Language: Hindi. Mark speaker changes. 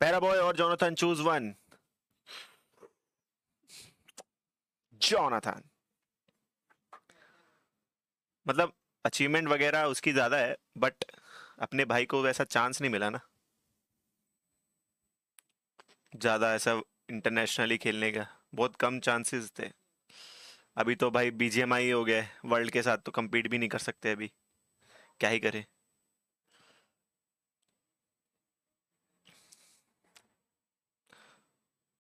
Speaker 1: पैराबॉय
Speaker 2: और जोनाथन चूज वन जोनाथन मतलब अचीवमेंट वगैरह उसकी ज्यादा है बट अपने भाई को वैसा चांस नहीं मिला ना ज्यादा ऐसा इंटरनेशनली खेलने का बहुत कम चांसेस थे अभी तो भाई बीजेएमआई हो गए वर्ल्ड के साथ तो कम्पीट भी नहीं कर सकते अभी क्या ही करें